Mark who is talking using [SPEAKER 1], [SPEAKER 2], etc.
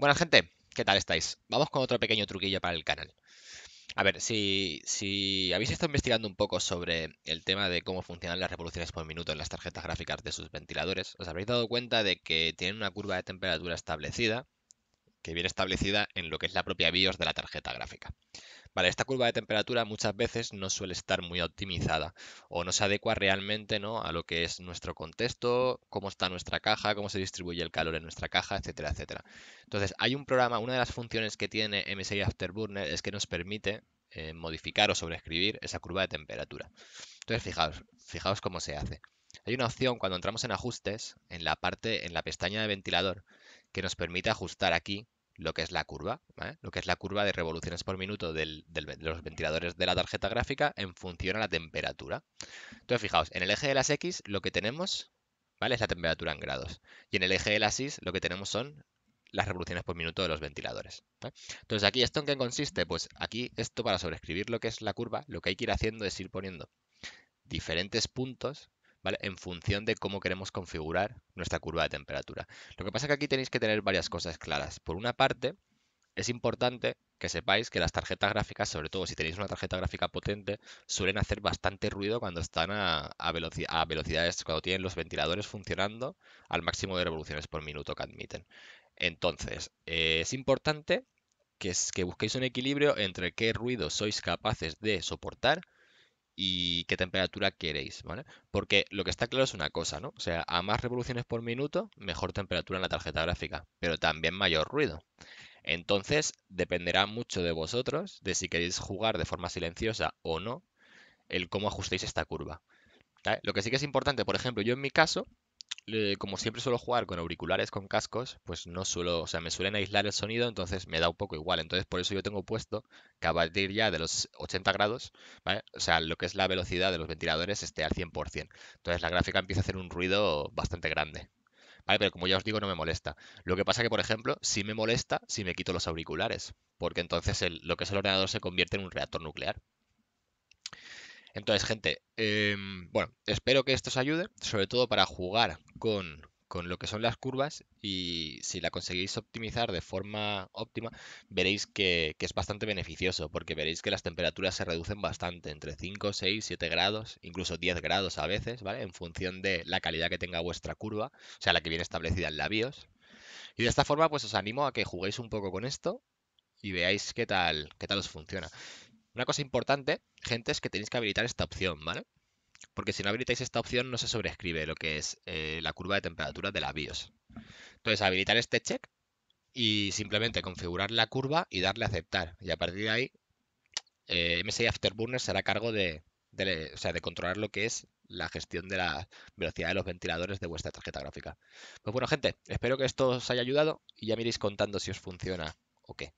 [SPEAKER 1] Bueno, gente, ¿qué tal estáis? Vamos con otro pequeño truquillo para el canal. A ver, si, si, habéis estado investigando un poco sobre el tema de cómo funcionan las revoluciones por minuto en las tarjetas gráficas de sus ventiladores, os habréis dado cuenta de que tienen una curva de temperatura establecida, que viene establecida en lo que es la propia BIOS de la tarjeta gráfica. Vale, esta curva de temperatura muchas veces no suele estar muy optimizada o no se adecua realmente ¿no? a lo que es nuestro contexto, cómo está nuestra caja, cómo se distribuye el calor en nuestra caja, etcétera, etcétera. Entonces, hay un programa, una de las funciones que tiene MSI Afterburner es que nos permite eh, modificar o sobreescribir esa curva de temperatura. Entonces, fijaos, fijaos cómo se hace. Hay una opción cuando entramos en ajustes, en la parte, en la pestaña de ventilador, que nos permite ajustar aquí lo que es la curva, lo que es la curva de revoluciones por minuto de los ventiladores de la tarjeta gráfica en función a la temperatura. Entonces, fijaos, en el eje de las X lo que tenemos es la temperatura en grados. Y en el eje de las Y lo que tenemos son las revoluciones por minuto de los ventiladores. Entonces, aquí, ¿esto en qué consiste? Pues aquí, esto para sobreescribir lo que es la curva, lo que hay que ir haciendo es ir poniendo diferentes puntos en función de cómo queremos configurar nuestra curva de temperatura. Lo que pasa es que aquí tenéis que tener varias cosas claras. Por una parte, es importante que sepáis que las tarjetas gráficas, sobre todo si tenéis una tarjeta gráfica potente, suelen hacer bastante ruido cuando están a, velocidades, cuando tienen los ventiladores funcionando al máximo de revoluciones por minuto que admiten. Entonces, eh, es importante que busquéis un equilibrio entre qué ruido sois capaces de soportar y qué temperatura queréis, ¿vale? Porque lo que está claro es una cosa, ¿no? O sea, a más revoluciones por minuto, mejor temperatura en la tarjeta gráfica, pero también mayor ruido. Entonces, dependerá mucho de vosotros, de si queréis jugar de forma silenciosa o no, el cómo ajustéis esta curva. Lo que sí que es importante, por ejemplo, yo en mi caso, eh, como siempre suelo jugar con auriculares, con cascos, pues no suelo, o sea, me suelen aislar el sonido, entonces me da un poco igual. Entonces por eso yo tengo puesto que a partir ya de los 80 grados, o sea, lo que es la velocidad de los ventiladores esté al 100%. Entonces la gráfica empieza a hacer un ruido bastante grande. pero como ya os digo, no me molesta. Lo que pasa que, por ejemplo, sí me molesta si me quito los auriculares, porque entonces lo que es el ordenador se convierte en un reactor nuclear. Entonces, gente, em, bueno, espero que esto os ayude, sobre todo para jugar con, lo que son las curvas y si la conseguís optimizar de forma óptima, veréis que, que, es bastante beneficioso porque veréis que las temperaturas se reducen bastante, entre 5, 6, 7 grados, incluso 10 grados a veces, ¿vale? En función de la calidad que tenga vuestra curva, o sea, la que viene establecida en la BIOS. Y de esta forma, pues os animo a que juguéis un poco con esto y veáis qué tal, qué tal os funciona. Una cosa importante, gente, es que tenéis que habilitar esta opción, ¿vale? Porque si no habilitáis esta opción no se sobrescribe lo que es eh, la curva de temperatura de la BIOS. Entonces, habilitar este check y simplemente configurar la curva y darle a aceptar. Y a partir de ahí, eh, MSI Afterburner será cargo de, de, de controlar lo que es la gestión de la velocidad de los ventiladores de vuestra tarjeta gráfica. Pues bueno, gente, espero que esto os haya ayudado y ya me iréis contando si os funciona o qué.